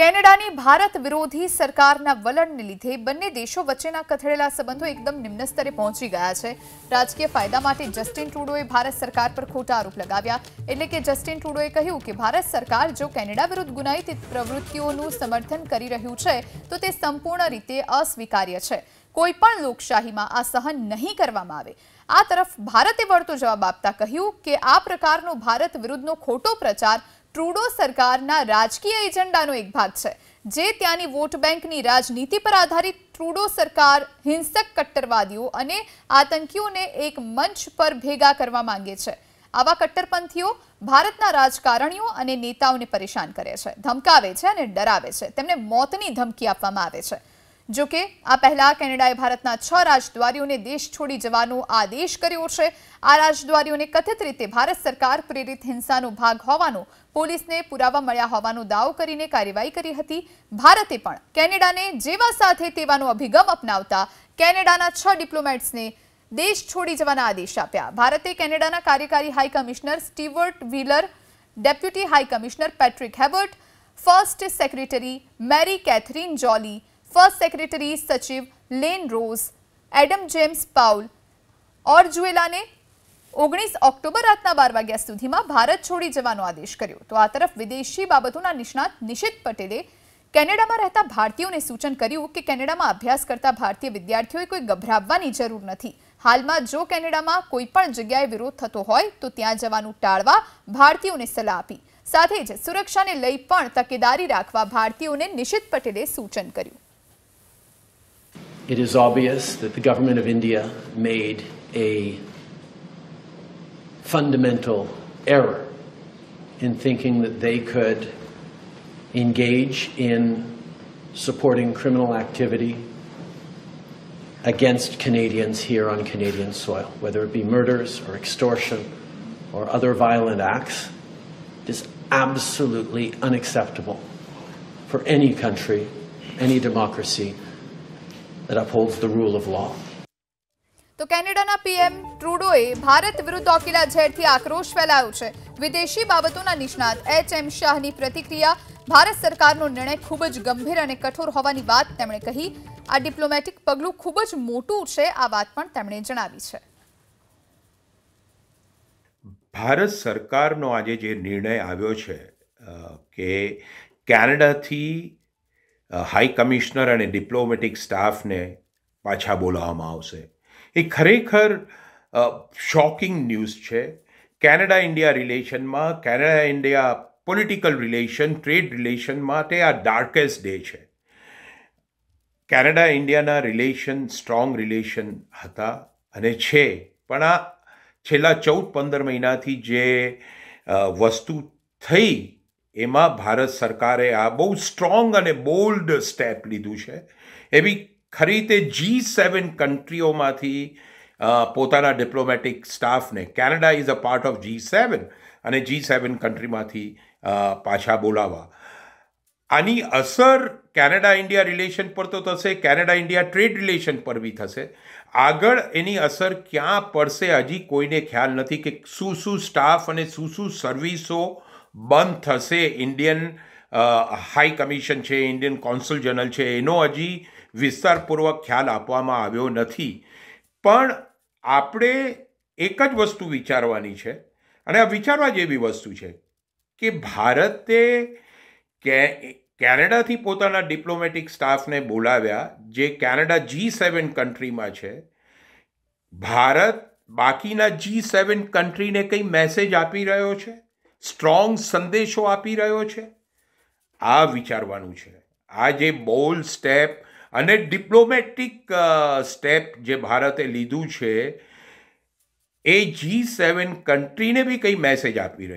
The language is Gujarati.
કેનેડાની ભારત વિરોધી સરકારના વલણને લીધે બંને દેશો વચ્ચેના કથળેલા સંબંધો એકદમ નિમ્ન સ્તરે પહોંચી ગયા છે રાજકીય ફાયદા માટે જસ્ટિન ટ્રુડોએ ભારત સરકાર પર ખોટા આરોપ લગાવ્યા એટલે કે જસ્ટિન ટ્રુડોએ કહ્યું કે ભારત સરકાર જો કેનેડા વિરુદ્ધ ગુનાહિત પ્રવૃત્તિઓનું સમર્થન કરી રહ્યું છે તો તે સંપૂર્ણ રીતે અસ્વીકાર્ય છે કોઈપણ લોકશાહીમાં આ સહન નહીં કરવામાં આવે આ તરફ ભારતે વળતો જવાબ આપતા કહ્યું કે આ પ્રકારનો ભારત વિરુદ્ધનો ખોટો પ્રચાર ટ્રુડો સરકારના રાજકીય એજન્ડાનો એક ભાગ છે જે ત્યાંની વોટ બેંકની રાજનીતિ પર આધારિત ટ્રુડો સરકાર હિંસક કટ્ટરવાદીઓ અને આતંકીઓને એક મંચ પર ભેગા કરવા માંગે છે આવા કટ્ટરપંથીઓ ભારતના રાજકારણીઓ અને નેતાઓને પરેશાન કરે છે ધમકાવે છે અને ડરાવે છે તેમને મોતની ધમકી આપવામાં આવે છે જો કે આ પહેલા કેનેડાએ ભારતના છ રાજદ્વારીઓને દેશ છોડી જવાનો આદેશ કર્યો છે આ રાજદ્વારીઓને કથિત રીતે ભારત સરકાર પ્રેરિત હિંસાનો ભાગ હોવાનો પોલીસને પુરાવા મળ્યા હોવાનો દાવો કરીને કાર્યવાહી કરી હતી ભારતે પણ કેનેડાને જેવા સાથે તેવાનો અભિગમ અપનાવતા કેનેડાના છ ડિપ્લોમેટ્સને દેશ છોડી જવાના આદેશ આપ્યા ભારતે કેનેડાના કાર્યકારી high commissioner Stewart Wheeler deputy high commissioner Patrick Hebert first secretary Marie Catherine Joly first secretary સચિવ Lan Rose Adam James Paula ઓર જુએલાને ઓગણીસ ઓક્ટોબર રાતના બાર વાગ્યા સુધીમાં ભારત છોડી જવાનો આદેશ કર્યો તો આ તરફ વિદેશી બાબતોના નિષ્ણાત નિશિત પટેલે કેનેડામાં રહેતા ભારતીયોને સૂચન કર્યું કે કેનેડામાં અભ્યાસ કરતા ભારતીય વિદ્યાર્થીઓએ કોઈ ગભરાવવાની જરૂર નથી હાલમાં જો કેનેડામાં કોઈ પણ જગ્યાએ વિરોધ થતો હોય તો ત્યાં જવાનું ટાળવા ભારતીયોને સલાહ આપી સાથે જ સુરક્ષાને લઈ પણ તકેદારી રાખવા ભારતીયોને નિશિત પટેલે સૂચન કર્યું it is obvious that the government of India made a fundamental error in thinking that they could engage in supporting criminal activity against Canadians here on Canadian soil, whether it be murders or extortion or other violent acts. It is absolutely unacceptable for any country, any democracy, that upholds the rule of law. તો કેનેડાના પીએમ ટ્રુડોએ ભારત વિરુદ્ધ ઓકેલા ઝેરથી આક્રોશ ફેલાયો છે વિદેશી બાબતોના નિષ્ણાત એચ એમ શાહની પ્રતિક્રિયા ભારત સરકારનો નિર્ણય ખૂબ જ ગંભીર અને કઠોર હોવાની વાત તેમણે કહી આ ડિપ્લોમેટિક પગલું ખૂબ જ મોટું છે આ વાત પણ તેમણે જણાવી છે ભારત સરકારનો આજે જે નિર્ણય આવ્યો છે કે કેનેડાથી હાઈ કમિશનર અને ડિપ્લોમેટિક સ્ટાફને પાછા બોલાવવામાં આવશે એ ખરેખર શોકિંગ ન્યૂઝ છે કેનેડા ઇન્ડિયા રિલેશનમાં Canada India political relation trade relation માટે આ ડાર્કેસ્ટ ડે છે કેનેડા ઇન્ડિયાના રિલેશન સ્ટ્રોંગ રિલેશન હતા અને છે પણ આ છેલ્લા ચૌદ પંદર મહિનાથી જે વસ્તુ થઈ એમાં ભારત સરકારે આ બહુ સ્ટ્રોંગ અને બોલ્ડ સ્ટેપ લીધું છે એવી ખરી તે જી સેવન કન્ટ્રીઓમાંથી પોતાના ડિપ્લોમેટિક સ્ટાફને Canada is a part of G seven અને જી સેવન કન્ટ્રીમાંથી પાછા બોલાવવા આની અસર કેનેડા ઇન્ડિયા રિલેશન પર તો થશે કેનેડા ઇન્ડિયા ટ્રેડ રિલેશન પર બી થશે આગળ એની અસર ક્યાં પડશે હજી કોઈને ખ્યાલ નથી કે શું શું સ્ટાફ અને શું શું સર્વિસો બંધ થશે ઇન્ડિયન હાઈ કમિશન છે ઇન્ડિયન કોન્સુલ જનરલ છે એનો હજી વિસ્તારપૂર્વક ખ્યાલ આપવામાં આવ્યો નથી પણ આપણે એક જ વસ્તુ વિચારવાની છે અને આ વિચારવા જેવી વસ્તુ છે કે ભારતે કે કેનેડાથી પોતાના ડિપ્લોમેટિક સ્ટાફને બોલાવ્યા જે કેનેડા જી સેવન કન્ટ્રીમાં છે ભારત બાકીના જી સેવન કન્ટ્રીને કંઈ મેસેજ આપી રહ્યો છે સ્ટ્રોંગ સંદેશો આપી રહ્યો છે આ વિચારવાનું છે આ જે બોલ્ડ સ્ટેપ અને ડિપ્લોમેટિક સ્ટેપ જે ભારતે લીધું છે એ જી સેવન કન્ટ્રીને બી કંઈ મેસેજ આપી રહી